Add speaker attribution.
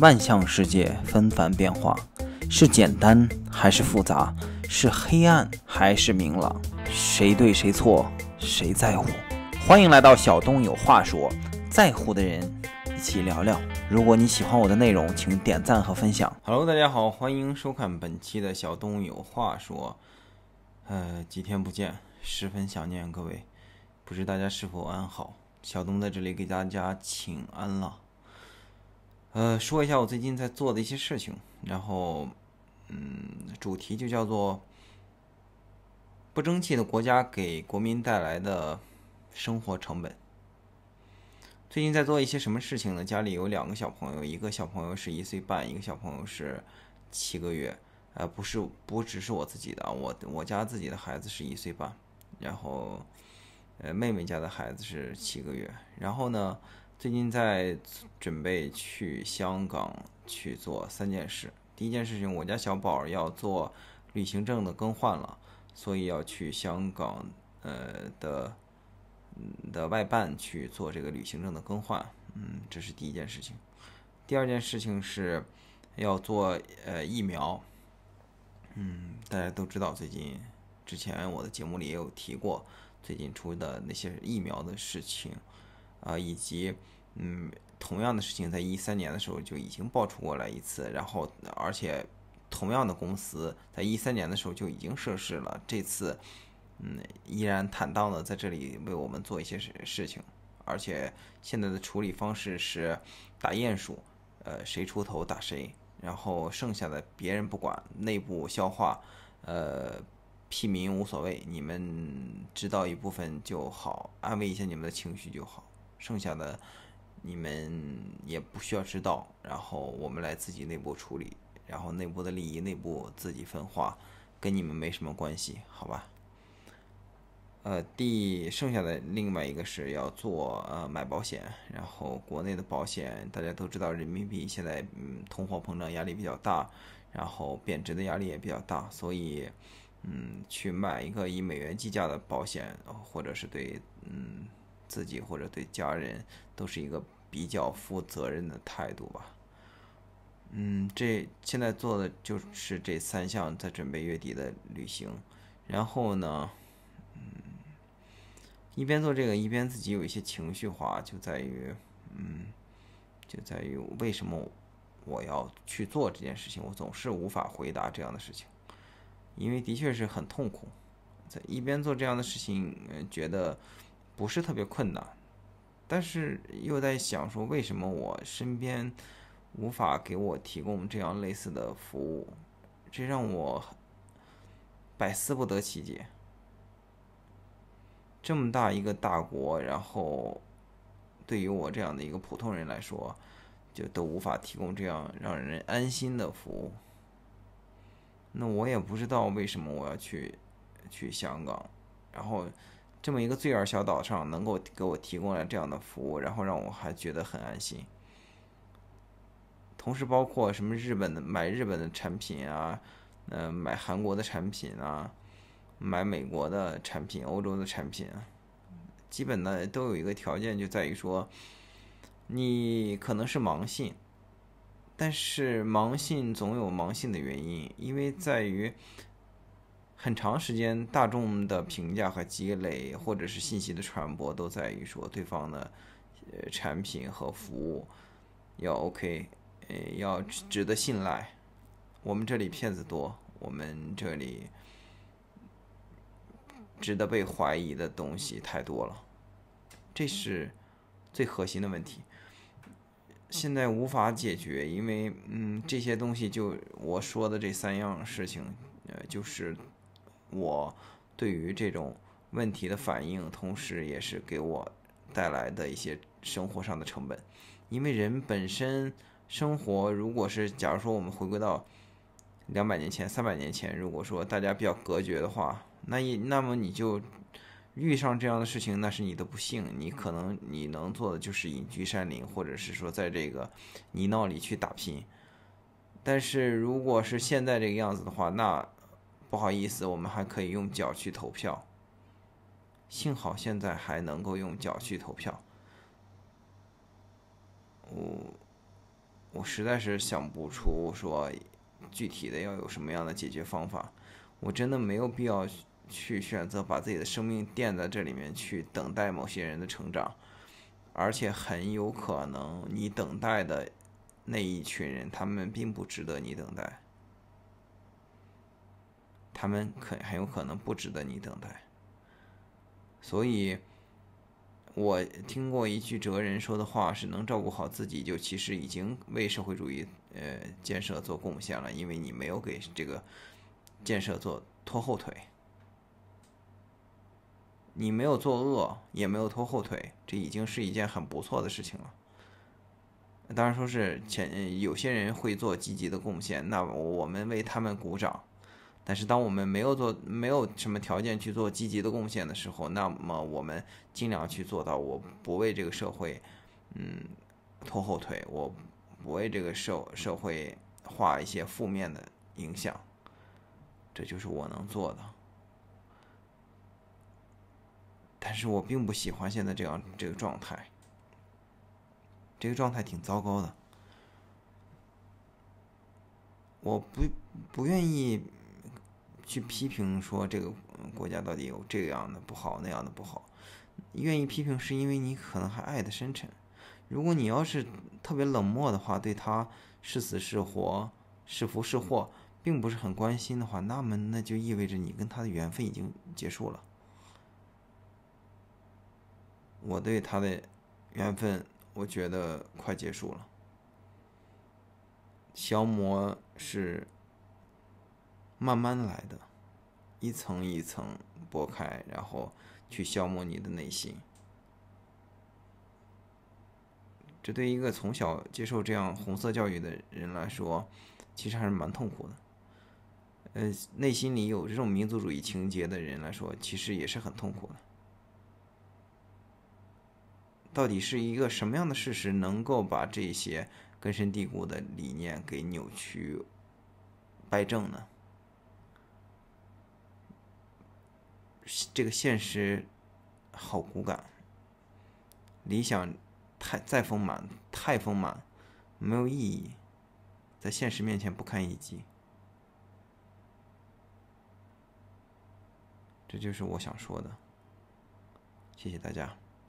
Speaker 1: 万象世界，纷繁变化，是简单还是复杂？是黑暗还是明朗？谁对谁错？谁在乎？欢迎来到小东有话说，在乎的人一起聊聊。如果你喜欢我的内容，请点赞和分享。Hello，大家好，欢迎收看本期的小东有话说。呃，几天不见，十分想念各位，不知大家是否安好？小东在这里给大家请安了。呃，说一下我最近在做的一些事情，然后，嗯，主题就叫做“不争气的国家给国民带来的生活成本”。最近在做一些什么事情呢？家里有两个小朋友，一个小朋友是一岁半，一个小朋友是七个月。呃，不是，不只是我自己的，我我家自己的孩子是一岁半，然后，呃，妹妹家的孩子是七个月。然后呢？最近在准备去香港去做三件事。第一件事情，我家小宝要做旅行证的更换了，所以要去香港呃的的外办去做这个旅行证的更换。嗯，这是第一件事情。第二件事情是要做呃疫苗。嗯，大家都知道，最近之前我的节目里也有提过，最近出的那些疫苗的事情。啊，以及，嗯，同样的事情，在一三年的时候就已经爆出过来一次，然后而且，同样的公司，在一三年的时候就已经涉事了，这次，嗯，依然坦荡的在这里为我们做一些事事情，而且现在的处理方式是打鼹鼠，呃，谁出头打谁，然后剩下的别人不管，内部消化，呃，屁民无所谓，你们知道一部分就好，安慰一下你们的情绪就好。剩下的你们也不需要知道，然后我们来自己内部处理，然后内部的利益内部自己分化，跟你们没什么关系，好吧？呃，第剩下的另外一个是要做呃买保险，然后国内的保险大家都知道，人民币现在嗯通货膨胀压力比较大，然后贬值的压力也比较大，所以嗯去买一个以美元计价的保险，或者是对嗯。自己或者对家人都是一个比较负责任的态度吧。嗯，这现在做的就是这三项，在准备月底的旅行。然后呢，嗯，一边做这个，一边自己有一些情绪化，就在于，嗯，就在于为什么我要去做这件事情？我总是无法回答这样的事情，因为的确是很痛苦。在一边做这样的事情，觉得。不是特别困难，但是又在想说，为什么我身边无法给我提供这样类似的服务？这让我百思不得其解。这么大一个大国，然后对于我这样的一个普通人来说，就都无法提供这样让人安心的服务。那我也不知道为什么我要去去香港，然后。这么一个最尔小岛上能够给我提供了这样的服务，然后让我还觉得很安心。同时包括什么日本的买日本的产品啊，嗯，买韩国的产品啊，买美国的产品、欧洲的产品，基本呢都有一个条件就在于说，你可能是盲信，但是盲信总有盲信的原因，因为在于。很长时间，大众的评价和积累，或者是信息的传播，都在于说对方的，呃，产品和服务要 OK，呃，要值得信赖。我们这里骗子多，我们这里值得被怀疑的东西太多了，这是最核心的问题。现在无法解决，因为，嗯，这些东西就我说的这三样事情，呃，就是。我对于这种问题的反应，同时也是给我带来的一些生活上的成本，因为人本身生活，如果是假如说我们回归到两百年前、三百年前，如果说大家比较隔绝的话，那也那么你就遇上这样的事情，那是你的不幸。你可能你能做的就是隐居山林，或者是说在这个泥淖里去打拼。但是如果是现在这个样子的话，那。不好意思，我们还可以用脚去投票。幸好现在还能够用脚去投票。我，我实在是想不出说具体的要有什么样的解决方法。我真的没有必要去选择把自己的生命垫在这里面去等待某些人的成长，而且很有可能你等待的那一群人，他们并不值得你等待。他们可很有可能不值得你等待，所以，我听过一句哲人说的话：是能照顾好自己，就其实已经为社会主义呃建设做贡献了，因为你没有给这个建设做拖后腿，你没有作恶，也没有拖后腿，这已经是一件很不错的事情了。当然，说是前有些人会做积极的贡献，那我们为他们鼓掌。但是，当我们没有做没有什么条件去做积极的贡献的时候，那么我们尽量去做到，我不为这个社会，嗯，拖后腿，我不为这个社社会画一些负面的影响，这就是我能做的。但是我并不喜欢现在这样这个状态，这个状态挺糟糕的，我不不愿意。去批评说这个国家到底有这样的不好那样的不好，愿意批评是因为你可能还爱的深沉。如果你要是特别冷漠的话，对他是死是活是福是祸，并不是很关心的话，那么那就意味着你跟他的缘分已经结束了。我对他的缘分，我觉得快结束了。消磨是。慢慢来的，一层一层剥开，然后去消磨你的内心。这对一个从小接受这样红色教育的人来说，其实还是蛮痛苦的。呃，内心里有这种民族主义情节的人来说，其实也是很痛苦的。到底是一个什么样的事实，能够把这些根深蒂固的理念给扭曲、掰正呢？这个现实好骨感，理想太再丰满，太丰满没有意义，在现实面前不堪一击，这就是我想说的，谢谢大家。